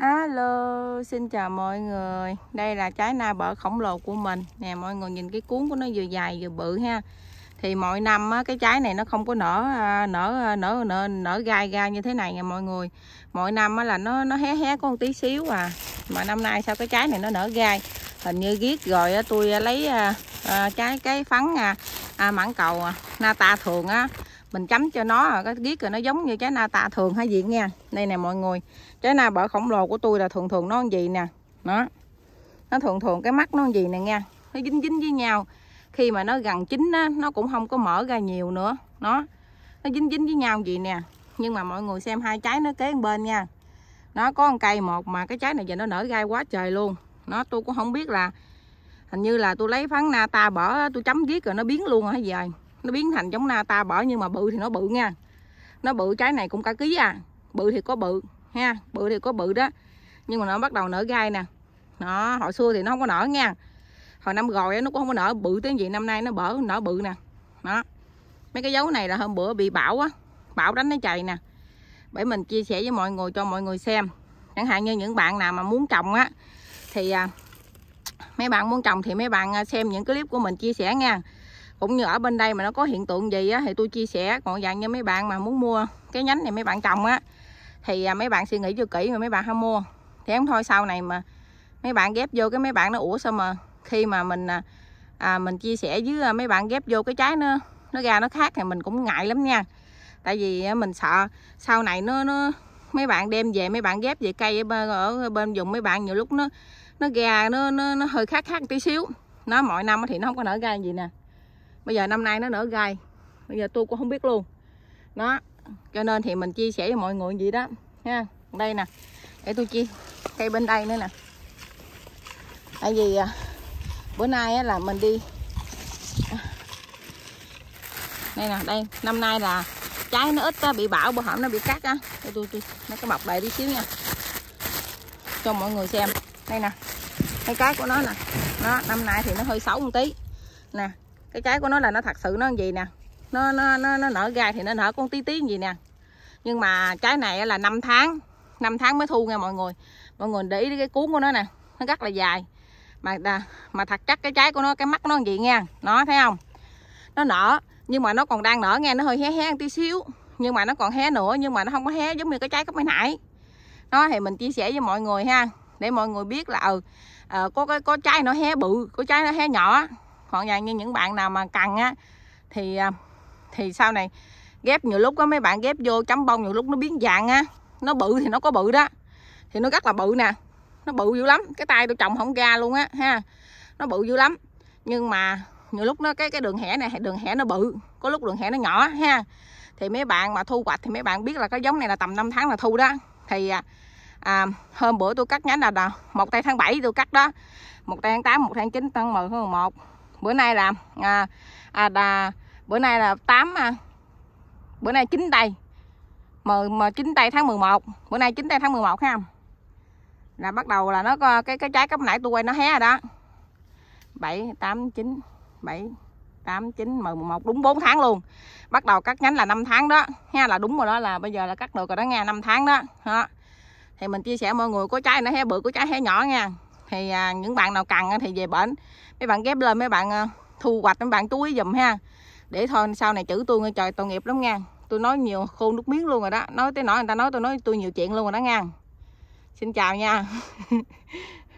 Alo, xin chào mọi người Đây là trái na bở khổng lồ của mình Nè mọi người nhìn cái cuốn của nó vừa dài vừa bự ha Thì mỗi năm á, cái trái này nó không có nở à, nở à, nở nở, nở gai ra như thế này nè mọi người Mỗi năm á, là nó nó hé hé có một tí xíu à Mà năm nay sao cái trái này nó nở gai Hình như ghiết rồi á, tôi lấy à, à, trái cái phấn à, à, mãng cầu à, na ta thường á mình chấm cho nó à, cái giết rồi nó giống như trái na ta thường hay gì nha đây nè mọi người trái na bở khổng lồ của tôi là thường thường nó như gì nè nó nó thường thường cái mắt nó như gì nè nha nó dính dính với nhau khi mà nó gần chín á, nó cũng không có mở ra nhiều nữa nó nó dính dính với nhau gì nè nhưng mà mọi người xem hai trái nó kế bên nha nó có con cây một mà cái trái này giờ nó nở gai quá trời luôn nó tôi cũng không biết là hình như là tôi lấy phấn nata bỏ tôi chấm giết rồi nó biến luôn rồi hả vậy nó biến thành giống na ta bỏ nhưng mà bự thì nó bự nha nó bự trái này cũng cả ký à bự thì có bự ha bự thì có bự đó nhưng mà nó bắt đầu nở gai nè nó hồi xưa thì nó không có nở nha hồi năm rồi nó cũng không có nở bự tới gì năm nay nó bở nở bự nè đó mấy cái dấu này là hôm bữa bị bão á bão đánh nó chày nè bởi mình chia sẻ với mọi người cho mọi người xem chẳng hạn như những bạn nào mà muốn trồng á thì à, mấy bạn muốn trồng thì mấy bạn à, xem những clip của mình chia sẻ nha cũng như ở bên đây mà nó có hiện tượng gì á thì tôi chia sẻ còn dạng như mấy bạn mà muốn mua cái nhánh này mấy bạn trồng á thì mấy bạn suy nghĩ cho kỹ rồi mấy bạn không mua thì em thôi sau này mà mấy bạn ghép vô cái mấy bạn nó ủa sao mà khi mà mình à, mình chia sẻ với mấy bạn ghép vô cái trái nó nó ra nó khác thì mình cũng ngại lắm nha tại vì mình sợ sau này nó nó mấy bạn đem về mấy bạn ghép về cây ở bên, ở bên dùng mấy bạn nhiều lúc nó nó ra nó nó, nó hơi khác khác tí xíu nó mọi năm thì nó không có nở ra gì nè bây giờ năm nay nó nở gai bây giờ tôi cũng không biết luôn nó cho nên thì mình chia sẻ với mọi người gì đó nha đây nè để tôi chia cây bên đây nữa nè tại vì à, bữa nay là mình đi đây nè đây năm nay là trái nó ít á, bị bão bữa hỏng nó bị cắt á để tôi tôi nó có mọc đầy tí xíu nha cho mọi người xem đây nè cái cái của nó nè nó năm nay thì nó hơi xấu một tí nè cái trái của nó là nó thật sự nó gì nè nó nó nó, nó nở gai thì nó nở con tí tí gì nè nhưng mà trái này là 5 tháng 5 tháng mới thu nha mọi người mọi người để ý cái cuốn của nó nè nó rất là dài mà mà thật chắc cái trái của nó cái mắt nó gì nha nó thấy không nó nở nhưng mà nó còn đang nở nghe nó hơi hé hé một tí xíu nhưng mà nó còn hé nữa nhưng mà nó không có hé giống như cái trái cấp mấy nãy nó thì mình chia sẻ với mọi người ha để mọi người biết là ừ ờ, có cái có trái nó hé bự có trái nó hé nhỏ còn nhà như những bạn nào mà cần á thì à, thì sau này ghép nhiều lúc á mấy bạn ghép vô chấm bông nhiều lúc nó biến dạng á nó bự thì nó có bự đó thì nó rất là bự nè nó bự dữ lắm cái tay tôi trồng không ra luôn á ha nó bự dữ lắm nhưng mà nhiều lúc nó cái cái đường hẻ này đường hẻ nó bự có lúc đường hẻ nó nhỏ ha thì mấy bạn mà thu hoạch thì mấy bạn biết là cái giống này là tầm 5 tháng là thu đó thì à, à, hôm bữa tôi cắt nhánh là một tay tháng 7 tôi cắt đó một tay tháng 8 một tháng 9 tháng 10 tháng 11 bữa nay là à, à, đà, bữa nay là 8 à, bữa nay 9 tây mà, mà 9 tây tháng 11 bữa nay 9 tây tháng 11 ha là bắt đầu là nó có cái cái trái cấp nãy tôi nó hé rồi đó 7 8 9 7 8 9 11 đúng 4 tháng luôn bắt đầu cắt nhánh là 5 tháng đó ha là đúng rồi đó là bây giờ là cắt được rồi đó nghe 5 tháng đó ha thì mình chia sẻ mọi người có trái nó hé bự có trái hé nhỏ nha thì à, những bạn nào cần thì về bệnh mấy bạn ghép lên mấy bạn à, thu hoạch mấy bạn túi giùm ha để thôi sau này chữ tôi nghe trời tội nghiệp lắm nha tôi nói nhiều khô nước miếng luôn rồi đó nói tới nỗi người ta nói tôi nói tôi nhiều chuyện luôn rồi đó nha xin chào nha